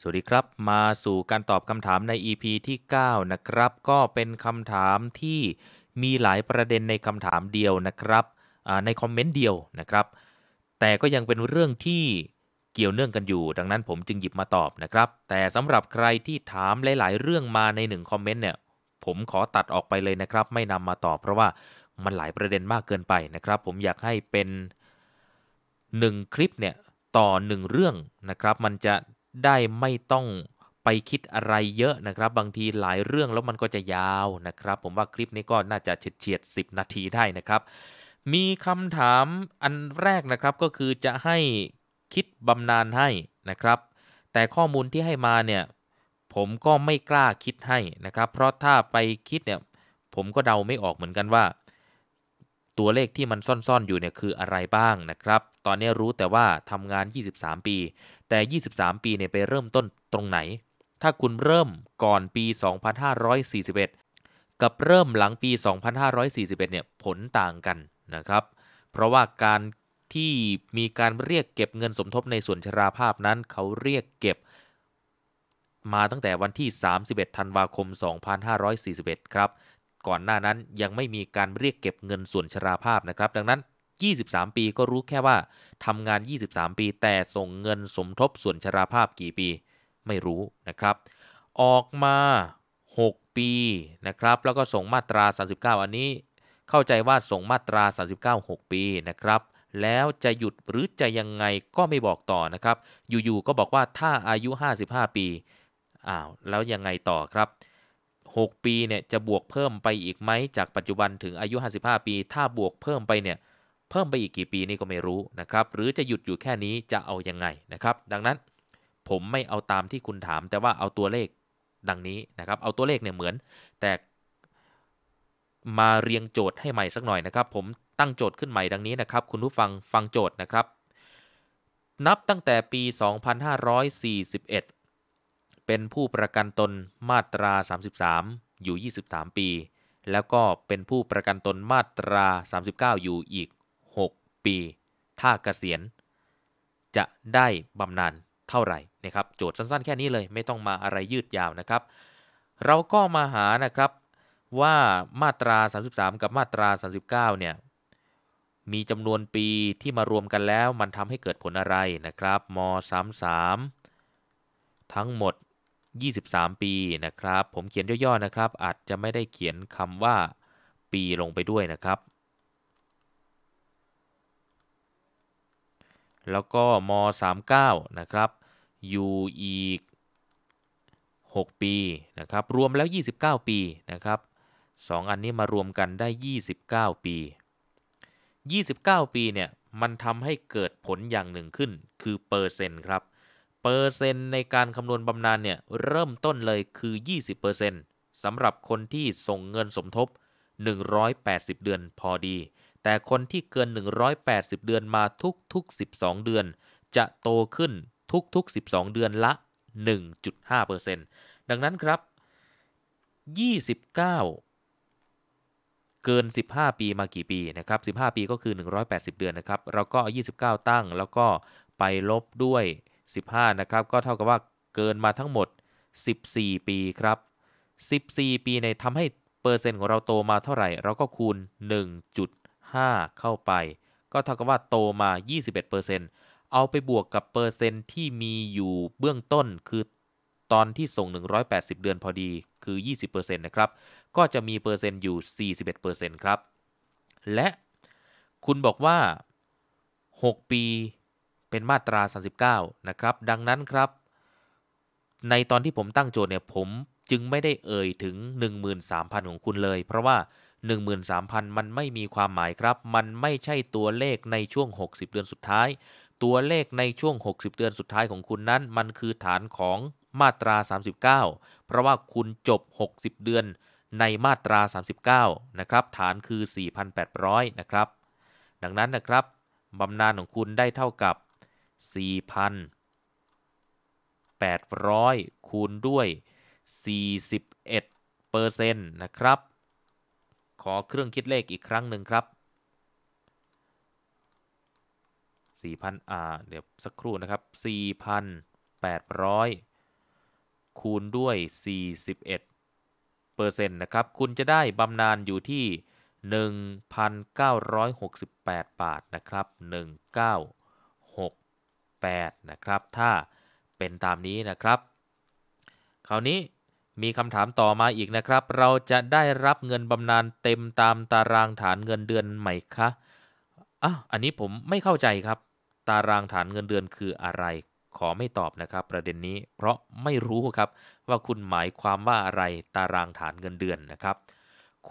สวัสดีครับมาสู่การตอบคำถามใน EP ที่ 9 นะครับ ก็เป็นคำถามที่มีหลายประเด็นในคำถามเดียวนะครับในคอมเมนต์เดียวนะครับ แต่ก็ยังเป็นเรื่องที่เกี่ยวเนื่องกันอยู่ ดังนั้นผมจึงหยิบมาตอบนะครับ แต่สำหรับใครที่ถามหลาย ๆ เรื่องมาในหนึ่งคอมเมนต์เนี่ย ผมขอตัดออกไปเลยนะครับ ไม่นำมาตอบ เพราะว่ามันหลายประเด็นมากเกินไปนะครับ ผมอยากให้เป็น1คลิปเนี่ยต่อ1 เรื่องนะครับ มันจะได้ไม่ต้องไปคิดอะไรเยอะนะครับ บางทีหลายเรื่องแล้วมันก็จะยาวนะครับ ผมว่าคลิปนี้ก็น่าจะเฉียดเฉียด10 นาที ได้นะครับ มีคำถามอันแรกนะครับก็คือจะให้คิดบำนาญให้นะครับ แต่ข้อมูลที่ให้มา เนี่ยผมก็ไม่กล้าคิดให้นะครับ เพราะถ้าไปคิดเนี่ยผมก็เดาไม่ออกเหมือนกันว่าตัวเลขที่มันซ่อนๆอยู่เนี่ยคืออะไรบ้างนะครับ ตอนนี้รู้แต่ว่าทำงาน 23 ปี แต่ 23 ปีเนี่ยไปเริ่มต้นตรงไหน ถ้าคุณเริ่มก่อนปี 2541 กับเริ่มหลังปี 2541 เนี่ยผลต่างกันนะครับ เพราะว่าการที่มีการเรียกเก็บเงินสมทบในส่วนชราภาพนั้นเขาเรียกเก็บมาตั้งแต่วันที่ 31 ธันวาคม 2541 ครับก่อนหน้านั้นยังไม่มีการเรียกเก็บเงินส่วนชราภาพนะครับ ดังนั้น 23 ปีก็รู้แค่ว่าทำงาน 23 ปีแต่ส่งเงินสมทบส่วนชราภาพกี่ปีไม่รู้นะครับ ออกมา 6 ปีนะครับ แล้วก็ส่งมาตรา 39 อันนี้ เข้าใจว่าส่งมาตรา 39 6 ปีนะครับ แล้วจะหยุดหรือจะยังไงก็ไม่บอกต่อนะครับ อยู่ๆก็บอกว่าถ้าอายุ 55 ปีอ้าวแล้วยังไงต่อครับ6 ปีเนี่ยจะบวกเพิ่มไปอีกไหมจากปัจจุบันถึงอายุ 55 ปี ถ้าบวกเพิ่มไปเนี่ย เพิ่มไปอีกกี่ปีนี่ก็ไม่รู้นะครับ หรือจะหยุดอยู่แค่นี้จะเอายังไง นะครับดังนั้นผมไม่เอาตามที่คุณถาม แต่ว่าเอาตัวเลขดังนี้นะครับเอาตัวเลขเนี่ยเหมือน แต่มาเรียงโจทย์ให้ใหม่สักหน่อยนะครับผมตั้งโจทย์ขึ้นใหม่ดังนี้นะครับคุณผู้ฟังฟังโจทย์นะครับนับตั้งแต่ปี 2541เป็นผู้ประกันตนมาตรา 33 อยู่ 23 ปี แล้วก็เป็นผู้ประกันตนมาตรา 39 อยู่อีก 6 ปี ถ้าเกษียณ จะได้บำนาญเท่าไหร่นะครับโจทย์สั้นๆแค่นี้เลย ไม่ต้องมาอะไรยืดยาวนะครับเราก็มาหานะครับว่ามาตรา33กับมาตรา 39เนี่ยมีจำนวนปีที่มารวมกันแล้วมันทำให้เกิดผลอะไรนะครับม33ทั้งหมด23 ปีนะครับ ผมเขียน ย่อๆนะครับ อาจจะไม่ได้เขียนคำว่าปีลงไปด้วยนะครับ แล้วก็ ม 39 นะครับ อยู่ อีก 6 ปีนะครับ รวมแล้ว 29 ปีนะครับ 2 อันนี้มารวมกันได้ 29 ปี 29 ปี เนี่ย มันทำให้เกิดผลอย่างหนึ่งขึ้น คือเปอร์เซ็นต์ครับเปอร์เซ็นต์ในการคำนวณบำนาญเนี่ยเริ่มต้นเลยคือ 20%สำหรับคนที่ส่งเงินสมทบ 180 เดือนพอดี แต่คนที่เกิน 180 เดือนมาทุกๆ 12 เดือน จะโตขึ้นทุกๆ 12 เดือนละ 1.5%ดังนั้นครับ 29 เกิน 15 ปีมากี่ปี นะครับ 15 ปีก็คือ 180 เดือนนะครับเราก็ 29 ตั้งแล้วก็ไปลบด้วย15 นะครับ ก็เท่ากับว่าเกินมาทั้งหมด 14 ปีครับ 14 ปีในทำให้เปอร์เซ็นต์ของเราโตมาเท่าไหร่ เราก็คูณ 1.5 เข้าไป ก็เท่ากับว่าโตมา 21%เอาไปบวกกับเปอร์เซ็นต์ที่มีอยู่เบื้องต้นคือตอนที่ส่ง 180 เดือนพอดีคือ 20%นะครับ ก็จะมีเปอร์เซ็นต์อยู่ 41%ครับ และคุณบอกว่า 6 ปีเป็นมาตรา 39 นะครับ ดังนั้นครับ ในตอนที่ผมตั้งโจทย์เนี่ยผมจึงไม่ได้เอ่ยถึง 13,000ของคุณเลย เพราะว่า 13,000 มันไม่มีความหมายครับ มันไม่ใช่ตัวเลขในช่วง 60 เดือนสุดท้าย ตัวเลขในช่วง 60 เดือนสุดท้ายของคุณนั้น มันคือฐานของมาตรา 39 เพราะว่าคุณจบ 60 เดือนในมาตรา 39 นะครับ ฐานคือ 4,800 นะครับ ดังนั้นนะครับบำนาญของคุณได้เท่ากับ4,800 คูณด้วย 41เปอร์เซ็นต์นะครับ ขอเครื่องคิดเลขอีกครั้งหนึ่งครับ4,000อ่าเดี๋ยวสักครู่นะครับ4,800 คูณด้วย 41เปอร์เซ็นต์นะครับ คุณจะได้บำนาญอยู่ที่ 1,968บาทนะครับ 19 8 นะครับถ้าเป็นตามนี้นะครับ คราวนี้มีคำถามต่อมาอีกนะครับ เราจะได้รับเงินบำนาญเต็มตามตารางฐานเงินเดือนไหมคะอ่ะอันนี้ผมไม่เข้าใจครับตารางฐานเงินเดือนคืออะไรขอไม่ตอบนะครับ ประเด็นนี้ เพราะไม่รู้ครับว่าคุณหมายความว่าอะไรตารางฐานเงินเดือนนะครับ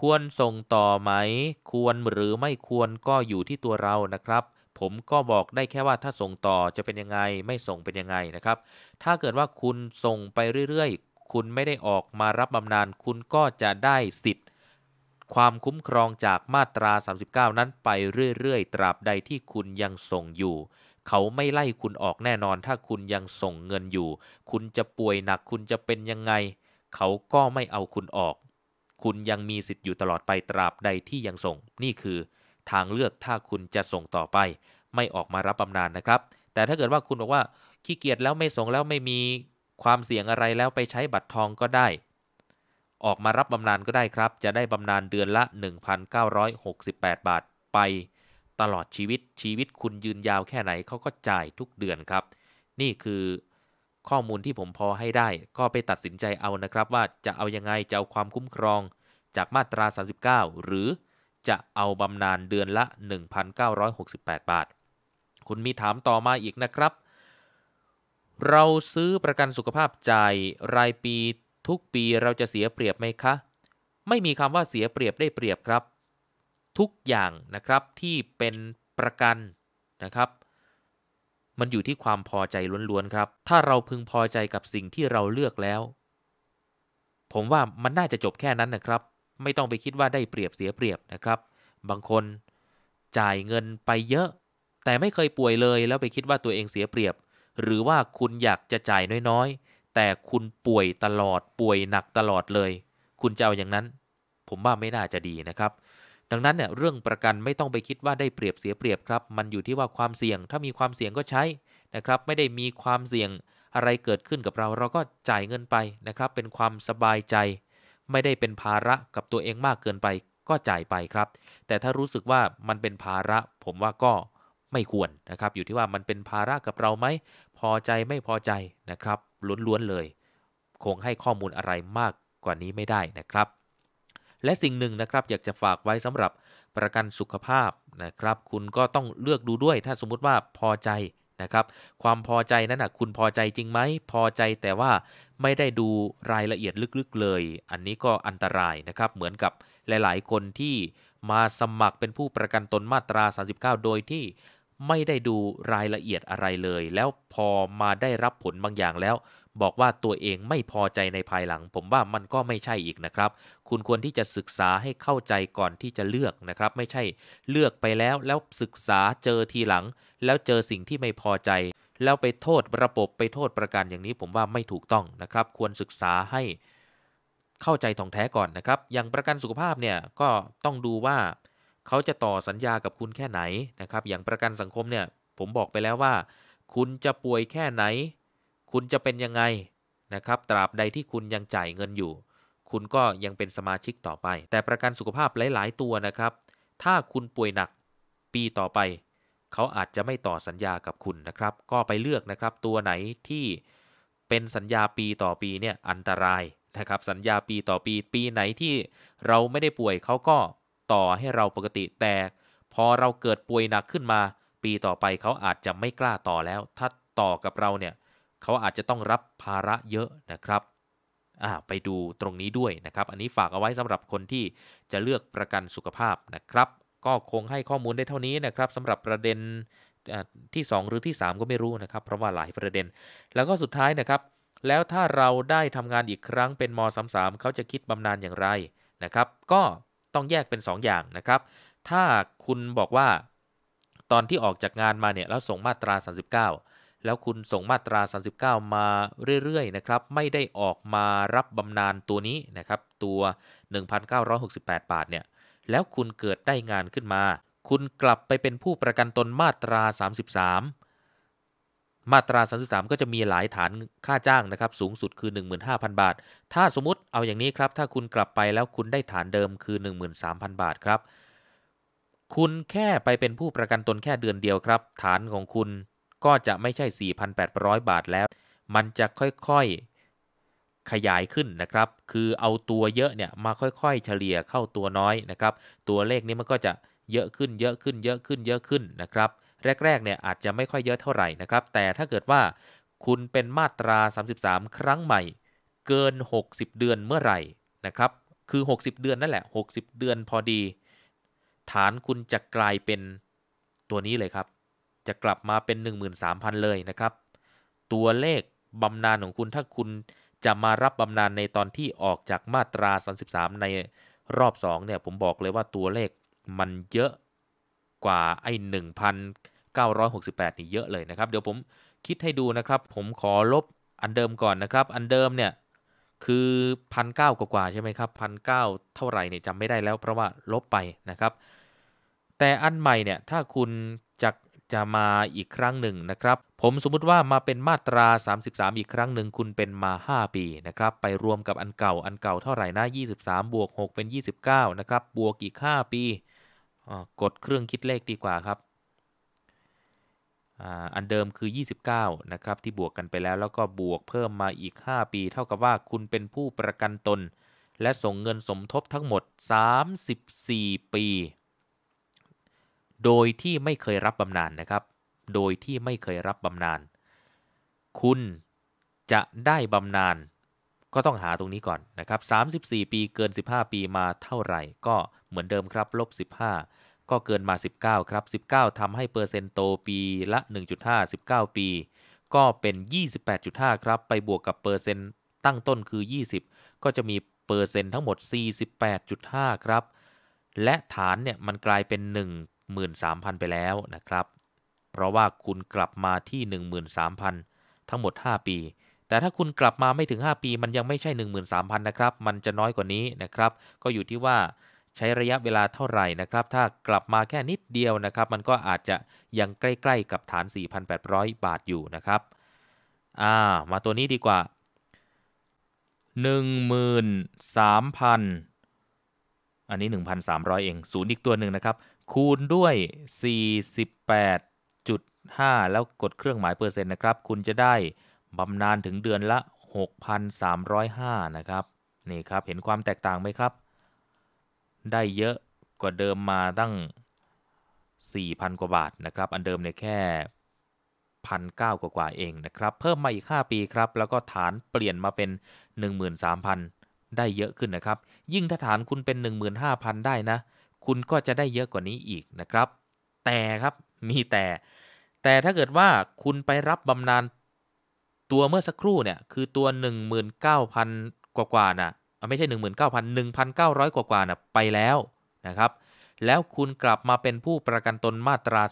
ควร ส่งต่อไหมควรหรือไม่ควรก็อยู่ที่ตัวเรานะครับผมก็บอกได้แค่ว่าถ้าส่งต่อจะเป็นยังไง ไม่ส่งเป็นยังไงนะครับ ถ้าเกิดว่าคุณส่งไปเรื่อยๆ คุณไม่ได้ออกมารับบำนาญคุณก็จะได้สิทธิ์ความคุ้มครองจากมาตรา 39 นั้นไปเรื่อยๆตราบใดที่คุณยังส่งอยู่ เขาไม่ไล่คุณออกแน่นอน ถ้าคุณยังส่งเงินอยู่ คุณจะป่วยหนักคุณจะเป็นยังไง เขาก็ไม่เอาคุณออก คุณยังมีสิทธิ์อยู่ตลอดไปตราบใดที่ยังส่ง นี่คือทางเลือกถ้าคุณจะส่งต่อไป ไม่ออกมารับบำนาญนะครับ แต่ถ้าเกิดว่าคุณบอกว่าขี้เกียจแล้วไม่ส่งแล้วไม่มีความเสี่ยงอะไรแล้วไปใช้บัตรทองก็ได้ ออกมารับบำนาญก็ได้ครับ จะได้บำนาญเดือนละ 1,968 บาทไป ตลอดชีวิตชีวิตคุณยืนยาวแค่ไหนเขาก็จ่ายทุกเดือนครับ นี่คือข้อมูลที่ผมพอให้ได้ ก็ไปตัดสินใจเอานะครับ ว่าจะเอายังไงจะเอาความคุ้มครอง จากมาตรา 39 หรือจะเอาบำนาญเดือนละ 1,968 บาท คุณมีถามต่อมาอีกนะครับ เราซื้อประกันสุขภาพใจรายปี ทุกปีเราจะเสียเปรียบไหมคะ ไม่มีคำว่าเสียเปรียบได้เปรียบครับ ทุกอย่างนะครับที่เป็นประกันนะครับ มันอยู่ที่ความพอใจล้วนๆครับ ถ้าเราพึงพอใจกับสิ่งที่เราเลือกแล้ว ผมว่ามันน่าจะจบแค่นั้นนะครับไม่ต้องไปคิดว่าได้เปรียบเสียเปรียบนะครับ บางคนจ่ายเงินไปเยอะ แต่ไม่เคยป่วยเลย แล้วไปคิดว่าตัวเองเสียเปรียบ หรือว่าคุณอยากจะจ่ายน้อยๆ แต่คุณป่วยตลอดป่วยหนักตลอดเลย คุณจะเอาอย่างนั้น ผมว่าไม่น่าจะดีนะครับ ดังนั้นเนี่ยเรื่องประกันไม่ต้องไปคิดว่าได้เปรียบเสียเปรียบครับ มันอยู่ที่ว่าความเสี่ยง ถ้ามีความเสี่ยงก็ใช้นะครับ ไม่ได้มีความเสี่ยงอะไรเกิดขึ้นกับเราเราก็จ่ายเงินไปนะครับ เป็นความสบายใจไม่ได้เป็นภาระกับตัวเองมากเกินไปก็จ่ายไปครับ แต่ถ้ารู้สึกว่ามันเป็นภาระผมว่าก็ไม่ควรนะครับอยู่ที่ว่ามันเป็นภาระกับเราไหมพอใจไม่พอใจนะครับ ล้วนๆเลย คงให้ข้อมูลอะไรมากกว่านี้ไม่ได้นะครับ และสิ่งหนึ่งนะครับอยากจะฝากไว้สำหรับประกันสุขภาพนะครับ คุณก็ต้องเลือกดูด้วย ถ้าสมมุติว่าพอใจะครับความพอใจนั้นนะคุณพอใจจริงไหม พอใจแต่ว่าไม่ได้ดูรายละเอียดลึกๆเลย อันนี้ก็อันตรายนะครับ เหมือนกับหลายๆ คนที่มาสมัครเป็นผู้ประกันตนมาตรา 39 โดยที่ไม่ได้ดูรายละเอียดอะไรเลย แล้วพอมาได้รับผลบางอย่างแล้ว บอกว่าตัวเองไม่พอใจในภายหลัง ผมว่ามันก็ไม่ใช่อีกนะครับ คุณควรที่จะศึกษาให้เข้าใจก่อนที่จะเลือกนะครับ ไม่ใช่เลือกไปแล้วแล้วศึกษาเจอทีหลังแล้วเจอสิ่งที่ไม่พอใจ แล้วไปโทษระบบไปโทษประกันอย่างนี้ ผมว่าไม่ถูกต้องนะครับ ควรศึกษาให้เข้าใจท่องแท้ก่อนนะครับ อย่างประกันสุขภาพเนี่ยก็ต้องดูว่า เขาจะต่อสัญญากับคุณแค่ไหนนะครับอย่างประกันสังคมเนี่ยผมบอกไปแล้วว่า คุณจะป่วยแค่ไหน คุณจะเป็นยังไงนะครับตราบใดที่คุณยังจ่ายเงินอยู่ คุณก็ยังเป็นสมาชิกต่อไป แต่ประกันสุขภาพหลายๆ ตัวนะครับ ถ้าคุณป่วยหนักปีต่อไปเขาอาจจะไม่ต่อสัญญากับคุณนะครับ ก็ไปเลือกนะครับตัวไหนที่เป็นสัญญาปีต่อปีเนี่ยอันตรายนะครับ สัญญาปีต่อปี ปีไหนที่เราไม่ได้ป่วยเขาก็ต่อให้เราปกติแต่พอเราเกิดป่วยหนักขึ้นมา ปีต่อไปเขาอาจจะไม่กล้าต่อแล้ว ถ้าต่อกับเราเนี่ย เขาอาจจะต้องรับภาระเยอะนะครับไปดูตรงนี้ด้วยนะครับ อันนี้ฝากเอาไว้สำหรับคนที่จะเลือกประกันสุขภาพนะครับก็คงให้ข้อมูลได้เท่านี้นะครับสำหรับประเด็นที่ 2 หรือที่ 3 ก็ไม่รู้นะครับเพราะว่าหลายประเด็น แล้วก็สุดท้ายนะครับแล้วถ้าเราได้ทำงานอีกครั้งเป็นมสามเขาจะคิดบำนาญอย่างไรนะครับก็ต้องแยกเป็น 2 อย่างนะครับถ้าคุณบอกว่าตอนที่ออกจากงานมาเนี่ยแล้วส่งมาตรา39 แล้วคุณส่งมาตรา39 มาเรื่อยๆนะครับไม่ได้ออกมารับบำนาญตัวนี้นะครับตัว1,968บาทเนี่ยแล้วคุณเกิดได้งานขึ้นมา คุณกลับไปเป็นผู้ประกันตนมาตรา 33มาตรา33ก็จะมีหลายฐานค่าจ้างนะครับ สูงสุดคือ15,000บาท ถ้าสมมติเอาอย่างนี้ครับ ถ้าคุณกลับไปแล้วคุณได้ฐานเดิมคือ 13,000 บาทครับ คุณแค่ไปเป็นผู้ประกันตนแค่เดือนเดียวครับ ฐานของคุณก็จะไม่ใช่ 4,800 บาทแล้ว มันจะค่อยๆขยายขึ้นนะครับ คือเอาตัวเยอะเนี่ยมาค่อยๆ เฉลี่ยเข้าตัวน้อยนะครับ ตัวเลขนี้มันก็จะเยอะขึ้นเยอะขึ้นเยอะขึ้นเยอะขึ้นนะครับ แรกๆเนี่ยอาจจะไม่ค่อยเยอะเท่าไหร่นะครับ แต่ถ้าเกิดว่าคุณเป็นมาตรา 33 ครั้งใหม่ เกิน 60 เดือนเมื่อไหร่นะครับ คือ 60 เดือนนั่นแหละ60 เดือนพอดี ฐานคุณจะกลายเป็นตัวนี้เลยครับ จะกลับมาเป็น 13,000 เลยนะครับ ตัวเลขบำนาญของคุณถ้าคุณจะมารับบำนาญ ในตอนที่ออกจากมาตรา33ในรอบ2เนี่ยผมบอกเลยว่าตัวเลขมันเยอะกว่าไอ้1,968นี่เยอะเลยนะครับเดี๋ยวผมคิดให้ดูนะครับ ผมขอลบอันเดิมก่อนนะครับอันเดิมเนี่ยคือพันเก้ากว่าใช่ไหมครับพันเก้าเท่าไหร่เนี่ยจำไม่ได้แล้วเพราะว่าลบไปนะครับ แต่อันใหม่เนี่ยถ้าคุณจะกจะมาอีกครั้งหนึ่งนะครับ ผมสมมุติว่ามาเป็นมาตรา 33 อีกครั้งหนึ่งคุณเป็นมา 5 ปีนะครับ ไปรวมกับอันเก่าอันเก่าเท่าไหร่ นะ 23บวก6เป็น 29 นะครับ บวกอีก 5 ปี กดเครื่องคิดเลขดีกว่าครับ อันเดิมคือ 29 นะครับ ที่บวกกันไปแล้วแล้วก็บวกเพิ่มมาอีก 5 ปี เท่ากับว่าคุณเป็นผู้ประกันตน และส่งเงินสมทบทั้งหมด 34 ปีโดยที่ไม่เคยรับบำนาญนนะครับ โดยที่ไม่เคยรับบำนาญ คุณจะได้บำนาญก็ต้องหาตรงนี้ก่อนนะครับ34 ปีเกิน 15 ปีมาเท่าไหร่ ก็เหมือนเดิมครับ ลบ 15 ก็เกินมา 19ครับ19 ทำให้เปอร์เซ็นต์โตปีละ 1.5 19 ปี ก็เป็น 28.5ครับ ไปบวกกับเปอร์เซ็นต์ตั้งต้นคือ 20 ก็จะมีเปอร์เซ็นต์ทั้งหมด 48.5ครับ และฐานเนี่ยมันกลายเป็น 1 13,000 ไปแล้วนะครับ เพราะว่าคุณกลับมาที่ 13,000 ทั้งหมด 5 ปี แต่ถ้าคุณกลับมาไม่ถึง 5 ปี มันยังไม่ใช่ 13,000นะครับ มันจะน้อยกว่านี้นะครับ ก็อยู่ที่ว่าใช้ระยะเวลาเท่าไหร่นะครับ ถ้ากลับมาแค่นิดเดียวนะครับ มันก็อาจจะยังใกล้ ๆกับฐาน 4,800 บาทอยู่นะครับอ่ามาตัวนี้ดีกว่า 13,000 อันนี้1,300เองศูนย์อีกตัวหนึ่งนะครับคูณด้วย 48.5 แล้วกดเครื่องหมายเปอร์เซ็นต์นะครับ คุณ จะได้บำนาญถึงเดือนละ 6,305 นะครับ นี่ ครับ เห็นความแตกต่างไหมครับ ได้เยอะกว่าเดิมมาตั้ง 4,000 กว่า บาท นะครับ อันเดิม เนี่ย แค่พันเก้ากว่าเอง นะครับ เพิ่มมาอีก 5 ปี ครับ แล้วก็ฐานเปลี่ยนมาเป็น 13,000 ได้เยอะขึ้นนะครับยิ่งถ้าฐานคุณเป็น15,000ได้นะคุณ ก็จะได้เยอะกว่านี้อีกนะครับ แต่ครับมีแต่ แต่ถ้าเกิดว่าคุณไปรับบำนาญตัวเมื่อสักครู่เนี่ยคือตัว 19,000 กว่ากว่านะไม่ใช่ 19,000 1,900 กว่ากว่านะไปแล้วนะครับ แล้วคุณกลับมาเป็นผู้ประกันตนมาตรา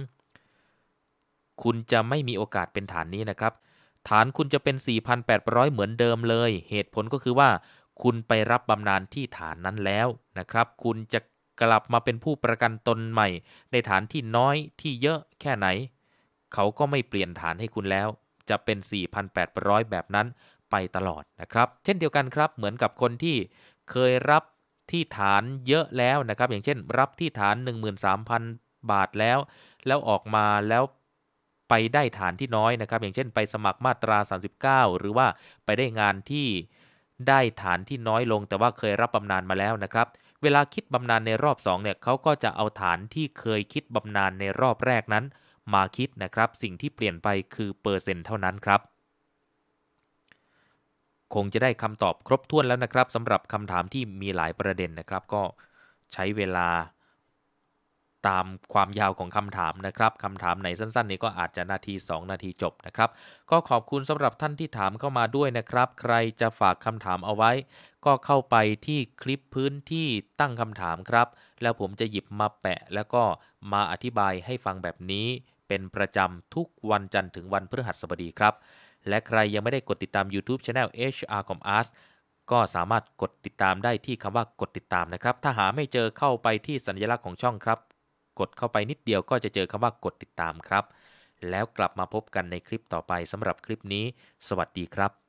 33 คุณจะไม่มีโอกาสเป็นฐานนี้นะครับ ฐานคุณจะเป็น 4,800 เหมือนเดิมเลย เหตุผลก็คือว่าคุณไปรับบำนาญที่ฐานนั้นแล้วนะครับคุณจะกลับมาเป็นผู้ประกันตนใหม่ในฐานที่น้อยที่เยอะแค่ไหน เขาก็ไม่เปลี่ยนฐานให้คุณแล้ว จะเป็น 4,800 แบบนั้นไปตลอดนะครับ เช่นเดียวกันครับ เหมือนกับคนที่เคยรับที่ฐานเยอะแล้วนะครับ อย่างเช่น รับที่ฐาน 13,000 บาทแล้ว แล้วออกมาแล้วไปได้ฐานที่น้อยนะครับ อย่างเช่นไปสมัครมาตรา 39 หรือว่าไปได้งานที่ได้ฐานที่น้อยลง แต่ว่าเคยรับบำนาญมาแล้วนะครับเวลาคิดบำนาญในรอบ2เนี่ยเขาก็จะเอาฐานที่เคยคิดบำนาญในรอบแรกนั้นมาคิดนะครับสิ่งที่เปลี่ยนไปคือเปอร์เซ็นต์เท่านั้นครับ คงจะได้คำตอบครบถ้วนแล้วนะครับสำหรับคำถามที่มีหลายประเด็นนะครับ ก็ใช้เวลาตามความยาวของคำถามนะครับ คำถามไหนสั้นๆ นี้ก็อาจจะนาที 2 นาทีจบนะครับ ก็ขอบคุณสำหรับท่านที่ถามเข้ามาด้วยนะครับ ใครจะฝากคำถามเอาไว้ ก็เข้าไปที่คลิปพื้นที่ตั้งคำถามครับ แล้วผมจะหยิบมาแปะแล้วก็มาอธิบายให้ฟังแบบนี้ เป็นประจำทุกวันจันทร์ถึงวันพฤหัสบดีครับ และใครยังไม่ได้กดติดตาม YouTube Channel HR c o m a r t ก็สามารถกดติดตามได้ที่คำว่ากดติดตามนะครับ ถ้าหาไม่เจอเข้าไปที่สัญลักษณ์ของช่องครับกดเข้าไปนิดเดียวก็จะเจอคำว่ากดติดตามครับ แล้วกลับมาพบกันในคลิปต่อไปสำหรับคลิปนี้ สวัสดีครับ